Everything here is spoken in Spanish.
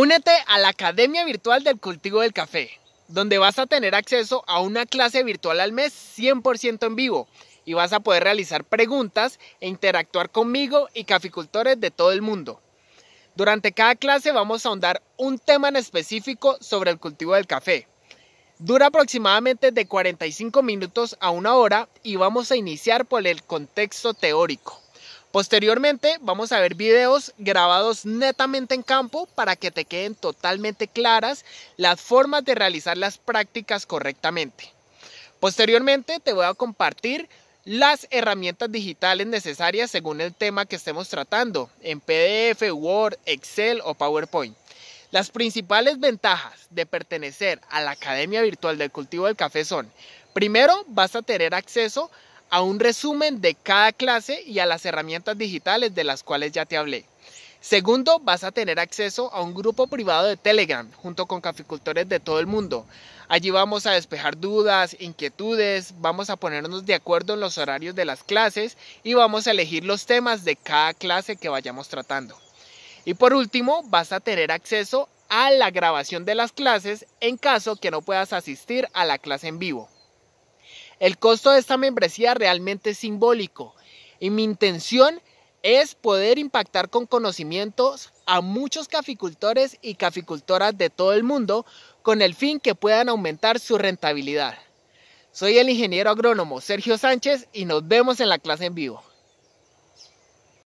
Únete a la Academia Virtual del Cultivo del Café, donde vas a tener acceso a una clase virtual al mes 100% en vivo y vas a poder realizar preguntas e interactuar conmigo y caficultores de todo el mundo. Durante cada clase vamos a ahondar un tema en específico sobre el cultivo del café. Dura aproximadamente de 45 minutos a una hora y vamos a iniciar por el contexto teórico. Posteriormente vamos a ver videos grabados netamente en campo para que te queden totalmente claras las formas de realizar las prácticas correctamente. Posteriormente te voy a compartir las herramientas digitales necesarias según el tema que estemos tratando en PDF, Word, Excel o PowerPoint. Las principales ventajas de pertenecer a la Academia Virtual del Cultivo del Café son, primero, vas a tener acceso a a un resumen de cada clase y a las herramientas digitales de las cuales ya te hablé. Segundo, vas a tener acceso a un grupo privado de Telegram junto con caficultores de todo el mundo. Allí vamos a despejar dudas, inquietudes, vamos a ponernos de acuerdo en los horarios de las clases y vamos a elegir los temas de cada clase que vayamos tratando. Y por último, vas a tener acceso a la grabación de las clases en caso que no puedas asistir a la clase en vivo. El costo de esta membresía realmente es simbólico y mi intención es poder impactar con conocimientos a muchos caficultores y caficultoras de todo el mundo con el fin que puedan aumentar su rentabilidad. Soy el ingeniero agrónomo Sergio Sánchez y nos vemos en la clase en vivo.